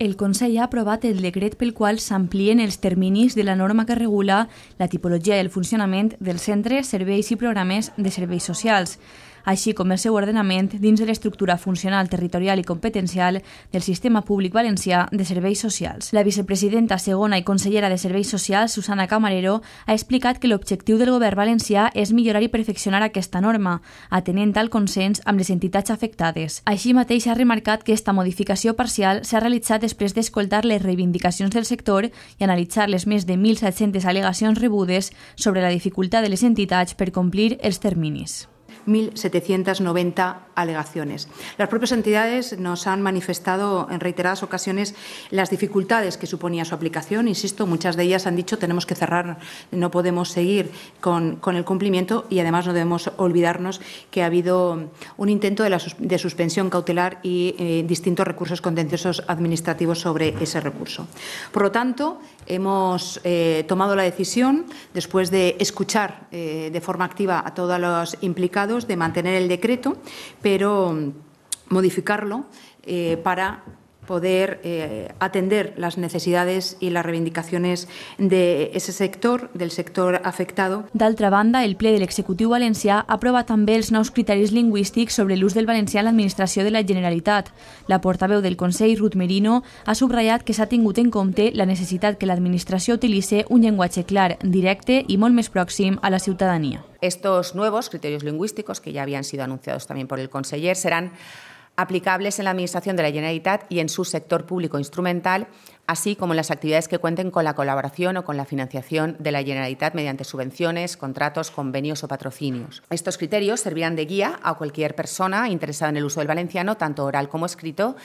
el Consell ha aprovat el decret pel qual s'amplien els terminis de la norma que regula la tipologia i el funcionament del centre, serveis i programes de serveis socials així com el seu ordenament dins de l'estructura funcional, territorial i competencial del sistema públic valencià de serveis socials. La vicepresidenta segona i consellera de Serveis Socials, Susana Camarero, ha explicat que l'objectiu del govern valencià és millorar i perfeccionar aquesta norma, atenent al consens amb les entitats afectades. Així mateix ha remarcat que esta modificació parcial s'ha realitzat després d'escoltar les reivindicacions del sector i analitzar les més de 1.700 al·legacions rebudes sobre la dificultat de les entitats per complir els terminis. 1.790 alegaciones. Las propias entidades nos han manifestado en reiteradas ocasiones las dificultades que suponía su aplicación. Insisto, muchas de ellas han dicho tenemos que cerrar, no podemos seguir con, el cumplimiento y además no debemos olvidarnos que ha habido un intento de, suspensión cautelar y eh, distintos recursos contenciosos administrativos sobre ese recurso. Por lo tanto, hemos eh, tomado la decisión, después de escuchar eh, de forma activa a todos los implicados, de mantener el decreto, pero mm, modificarlo eh, para poder eh, atender las necesidades y las reivindicaciones de ese sector, del sector afectado. D'altra banda, el ple de l'executiu valencià aprova també els nous criteris lingüístics sobre l'ús del valencià en l'administració de la Generalitat. La portaveu del Consell, Ruth Merino, ha subratllat que s'ha tingut en compte la necessitat que l'administració utilitzi un llenguatge clar, directe i molt més pròxim a la ciutadania. Estos nuevos criterios lingüísticos, que ya habían sido anunciados también por el conseller, serán aplicables en la Administración de la Generalitat y en su sector público instrumental, así como en las actividades que cuenten con la colaboración o con la financiación de la Generalitat mediante subvenciones, contratos, convenios o patrocinios. Estos criterios servirán de guía a cualquier persona interesada en el uso del valenciano, tanto oral como escrito,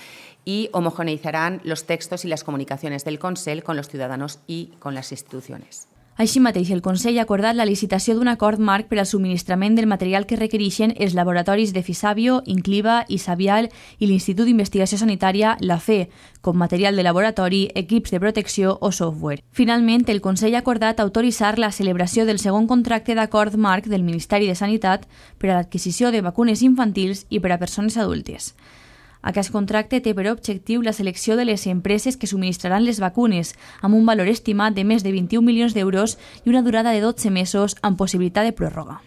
y homogeneizarán los textos y las comunicaciones del Consell con los ciudadanos y con las instituciones. Així mateix, el Consell ha acordat la licitació d'un acord marc per al subministrament del material que requereixen els laboratoris de Fisabio, Incliva, Sabial i l'Institut d'Investigació Sanitària, la FE, com material de laboratori, equips de protecció o software. Finalment, el Consell ha acordat autoritzar la celebració del segon contracte d'acord marc del Ministeri de Sanitat per a l'adquisició de vacunes infantils i per a persones adultes. Aquest contracte té per objectiu la selecció de les empreses que subministraran les vacunes, amb un valor estimat de més de 21 milions d'euros i una durada de 12 mesos amb possibilitat de pròrroga.